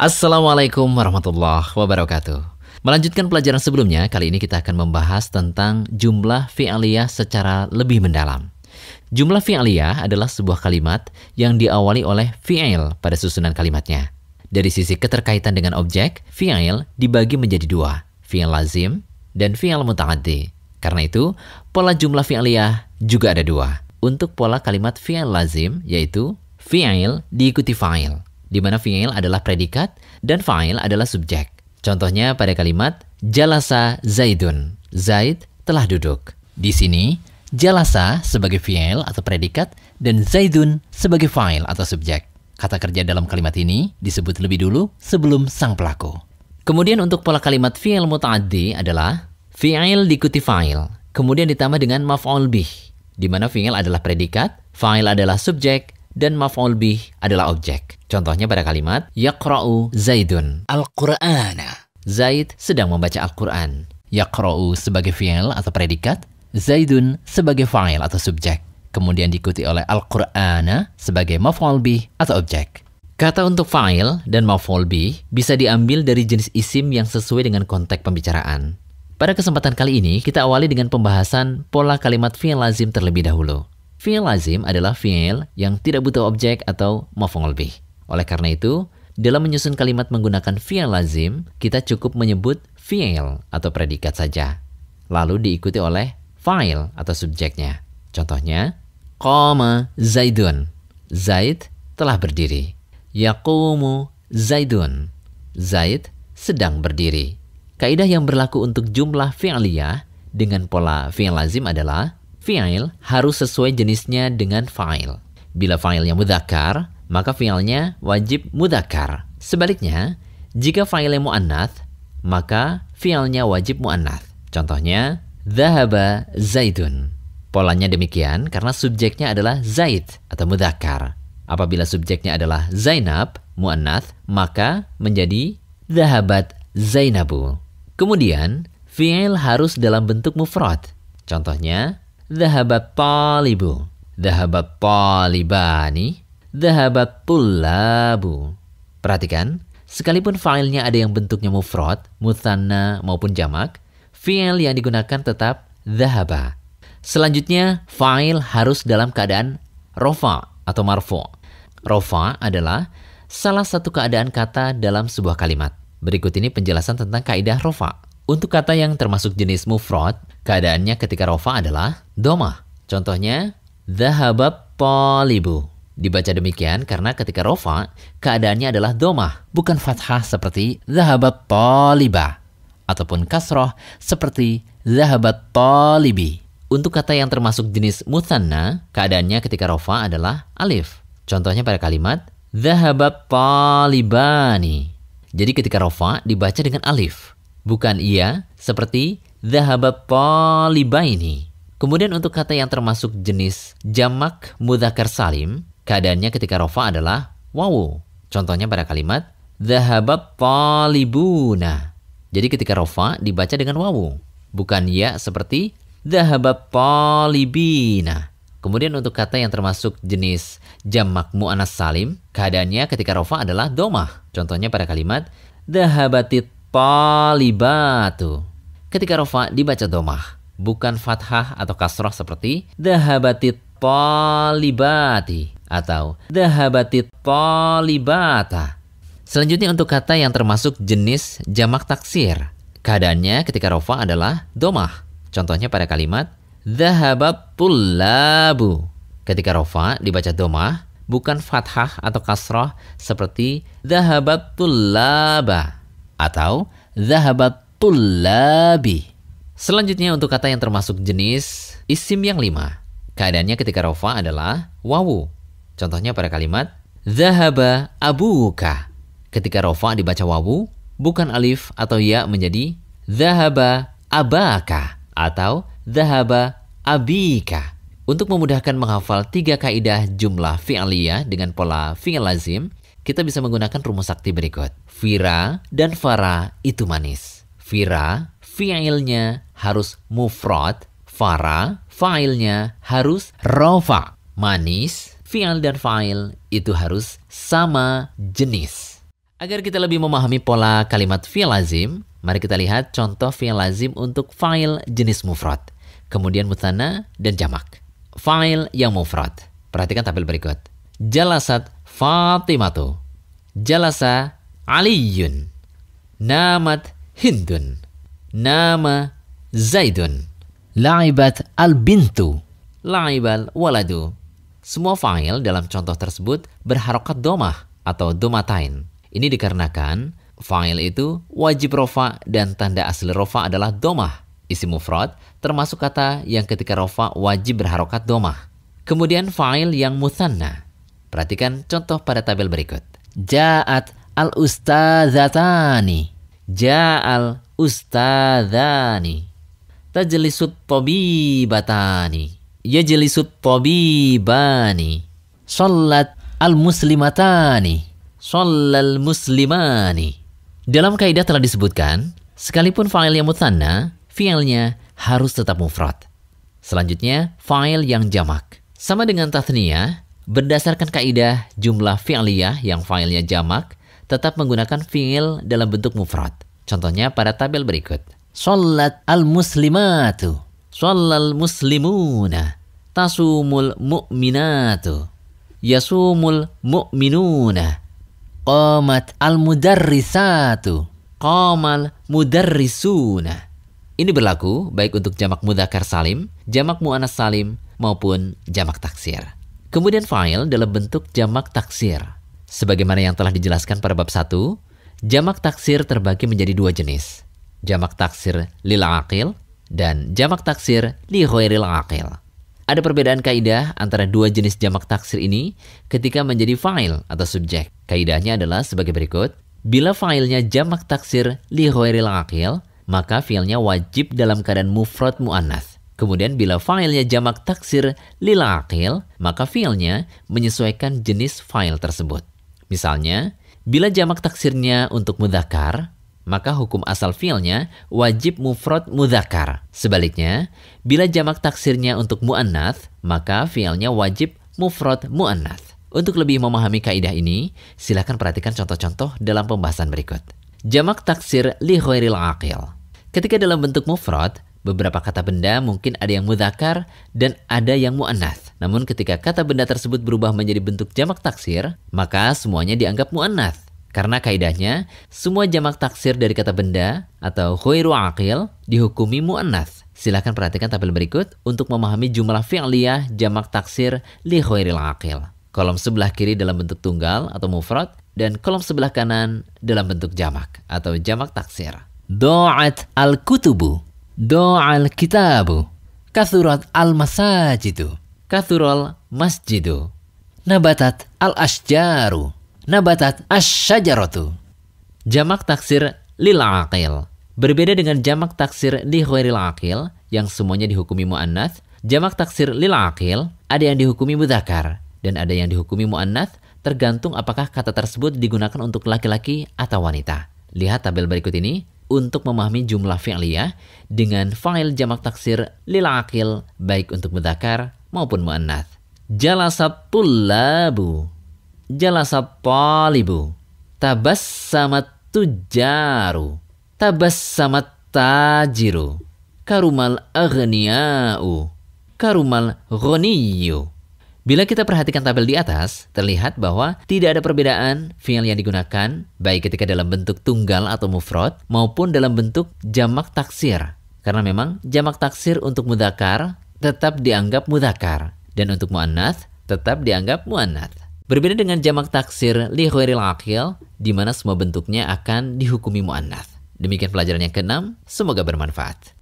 Assalamualaikum warahmatullahi wabarakatuh. Melanjutkan pelajaran sebelumnya, kali ini kita akan membahas tentang jumlah fi'aliyah secara lebih mendalam. Jumlah fi'aliyah adalah sebuah kalimat yang diawali oleh fi'il pada susunan kalimatnya. Dari sisi keterkaitan dengan objek, fi'il dibagi menjadi dua, fi'il lazim dan fi'il muta'addi. Karena itu, pola jumlah fi'aliyah juga ada dua. Untuk pola kalimat fi'il lazim, yaitu fi'il diikuti fa'il di mana fi'il adalah predikat dan fa'il adalah subjek. Contohnya pada kalimat jalasa zaidun. Zaid telah duduk. Di sini, jalasa sebagai fi'il atau predikat dan zaidun sebagai fa'il atau subjek. Kata kerja dalam kalimat ini disebut lebih dulu sebelum sang pelaku. Kemudian untuk pola kalimat fi'il muta'addi adalah fi'il diikuti fa'il, kemudian ditambah dengan maf'ul bih, di mana fi'il adalah predikat, fa'il adalah subjek, dan maf'ul bih adalah objek. Contohnya pada kalimat yaqra'u Zaidun al-Qur'ana. Zaid sedang membaca Al-Qur'an. Yaqra'u sebagai fi'il atau predikat, Zaidun sebagai fa'il atau subjek. Kemudian diikuti oleh Al-Qur'ana sebagai maf'ul bih atau objek. Kata untuk fa'il dan maf'ul bih bisa diambil dari jenis isim yang sesuai dengan konteks pembicaraan. Pada kesempatan kali ini, kita awali dengan pembahasan pola kalimat fi'il lazim terlebih dahulu. Fi'il lazim adalah fi'il yang tidak butuh objek atau maf'ul bih. Oleh karena itu, dalam menyusun kalimat menggunakan fi'il lazim, kita cukup menyebut fi'il atau predikat saja. Lalu diikuti oleh fa'il atau subjeknya. Contohnya, Qama Zaidun. Zaid telah berdiri. Yaqumu Zaidun. Zaid sedang berdiri. Kaidah yang berlaku untuk jumlah fi'liyah dengan pola fi'il lazim adalah Fi'il harus sesuai jenisnya dengan fa'il. Bila fa'ilnya mudhakar, maka fi'ilnya wajib mudhakar. Sebaliknya, jika fa'ilnya mu'annath, maka fi'ilnya wajib mu'annath. Contohnya, Zahaba Zaidun. Polanya demikian karena subjeknya adalah Zaid atau mudhakar. Apabila subjeknya adalah Zainab, mu'annath, maka menjadi Zahabat Zainabu. Kemudian, fi'il harus dalam bentuk mufrad. Contohnya, Dhahabat talibu. Dhahabat talibani. Dhahabat tulabu. Perhatikan, sekalipun fa'ilnya ada yang bentuknya mufrad, mutsanna maupun jamak, fi'il yang digunakan tetap dhahaba. Selanjutnya, fa'il harus dalam keadaan rofa atau marfo. Rofa adalah salah satu keadaan kata dalam sebuah kalimat. Berikut ini penjelasan tentang kaidah rofa. Untuk kata yang termasuk jenis mufrad, keadaannya ketika rofa adalah doma. Contohnya, dhahabab polibu. Dibaca demikian karena ketika rofa, keadaannya adalah doma, bukan fathah seperti dhahabab poliba. Ataupun kasroh seperti dhahabat polibi. Untuk kata yang termasuk jenis mutanna, keadaannya ketika rofa adalah alif. Contohnya pada kalimat dhahabab polibani. Jadi ketika rofa dibaca dengan alif bukan ia, seperti Zahaba ini. Kemudian untuk kata yang termasuk jenis jamak mudhakar salim, keadaannya ketika rofa adalah wawu. Contohnya pada kalimat Zahaba polibuna. Jadi ketika rofa dibaca dengan wawu, bukan ia seperti Zahaba polibina. Kemudian untuk kata yang termasuk jenis jamak mu'anas salim, keadaannya ketika rofa adalah domah. Contohnya pada kalimat Dahabatit Talibatu. Ketika rofa dibaca domah, bukan fathah atau kasroh seperti dahabatit talibati atau dahabatit talibata. Selanjutnya untuk kata yang termasuk jenis jamak taksir. Keadaannya ketika rofa adalah domah. Contohnya pada kalimat dahabat tulabu. Ketika rofa dibaca domah, bukan fathah atau kasroh seperti dahabat tulaba atau zahabat tulabi. Selanjutnya untuk kata yang termasuk jenis isim yang lima. Keadaannya ketika rofa adalah wawu. Contohnya pada kalimat zahaba abuka. Ketika rofa dibaca wawu, bukan alif atau ya menjadi zahaba abaka atau zahaba abika. Untuk memudahkan menghafal tiga kaidah jumlah fi'liyah dengan pola fi'il lazim, kita bisa menggunakan rumus sakti berikut. Vira dan Fara itu manis. Vira, fiilnya harus mufrad. Fara, failnya harus rofa. Manis, fiil dan fail itu harus sama jenis. Agar kita lebih memahami pola kalimat fiil lazim, mari kita lihat contoh fiil lazim untuk file jenis mufrad, kemudian mutana dan jamak. File yang mufrad. Perhatikan tabel berikut. Jalasat Fatimatu. Jalasa Aliyun. Namat Hindun. Nama Zaidun. La'ibat al-bintu. La'ibal waladu. Semua fa'il dalam contoh tersebut berharokat domah atau domatain. Ini dikarenakan fa'il itu wajib rofa dan tanda asli rofa adalah domah. Isi mufrad termasuk kata yang ketika rofa wajib berharokat domah. Kemudian fa'il yang muthanna. Perhatikan contoh pada tabel berikut. Ja'at al-ustadzatani. Ja'al ustadzani. Tajlisut tabibatani. Yajlisut tabibani. Sholat al-muslimatani. Sholal muslimani. Dalam kaidah telah disebutkan, sekalipun fa'il yang mutanna, fi'ilnya harus tetap mufrad. Selanjutnya, fa'il yang jamak. Sama dengan tathniyah, Berdasarkan kaidah jumlah fi'liyah yang fa'ilnya jamak tetap menggunakan fi'il dalam bentuk mufrad. Contohnya pada tabel berikut. Salat al-muslimatu. Sholal muslimuna. Tasumul mu'minatu. Yasumul mu'minuna. Qamat al-mudarrisatu. Qamal mudarrisuna. Ini berlaku baik untuk jamak mudakar salim, jamak mu'anas salim, maupun jamak taksir. Kemudian fa'il dalam bentuk jamak taksir. Sebagaimana yang telah dijelaskan pada bab 1, jamak taksir terbagi menjadi dua jenis. Jamak taksir lil aqil dan jamak taksir li ghairil aqil. Ada perbedaan kaidah antara dua jenis jamak taksir ini ketika menjadi fa'il atau subjek. Kaidahnya adalah sebagai berikut. Bila fa'ilnya jamak taksir li ghairil aqil, maka fi'ilnya wajib dalam keadaan mufrad mu'annas. Kemudian bila filenya jamak taksir lil akil, maka filenya menyesuaikan jenis file tersebut. Misalnya, bila jamak taksirnya untuk mudhakar, maka hukum asal filenya wajib mufrad mudhakar. Sebaliknya, bila jamak taksirnya untuk mu'annath, maka filenya wajib mufrad mu'annath. Untuk lebih memahami kaidah ini, silakan perhatikan contoh-contoh dalam pembahasan berikut. Jamak taksir li akil. Ketika dalam bentuk mufrad, Beberapa kata benda mungkin ada yang mudhakar dan ada yang mu'annath. Namun ketika kata benda tersebut berubah menjadi bentuk jamak taksir, maka semuanya dianggap mu'annath. Karena kaidahnya, semua jamak taksir dari kata benda atau khairu aqil dihukumi mu'annath. Silahkan perhatikan tabel berikut untuk memahami jumlah fi'liyah jamak taksir li khairil aqil. Kolom sebelah kiri dalam bentuk tunggal atau mufrad dan kolom sebelah kanan dalam bentuk jamak atau jamak taksir. Do'at al-kutubu Do'al kitabu. Kathurat al-masajidu. Kathural masjidu. Nabatat al-ashjaru. Nabatat asyajaratu. Jamak taksir lil aqil. Berbeda dengan jamak taksir di khairil aqil yang semuanya dihukumi mu'annath, jamak taksir lil aqil ada yang dihukumi mudhakar dan ada yang dihukumi mu'annath tergantung apakah kata tersebut digunakan untuk laki-laki atau wanita. Lihat tabel berikut ini untuk memahami jumlah fi'liyah dengan fa'il jamak taksir lil akil baik untuk mudakar maupun muannats. Jalasat tullabu. Jalasat talibu. Tabassamat tujaru. Tabassamat tajiru. Karumal aghniya'u. Karumal ghaniyyu. Bila kita perhatikan tabel di atas, terlihat bahwa tidak ada perbedaan fiil yang digunakan baik ketika dalam bentuk tunggal atau mufrad maupun dalam bentuk jamak taksir. Karena memang jamak taksir untuk mudakar tetap dianggap mudakar dan untuk muannas tetap dianggap muannas. Berbeda dengan jamak taksir li ghairil aqil di mana semua bentuknya akan dihukumi muannas. Demikian pelajaran yang keenam, semoga bermanfaat.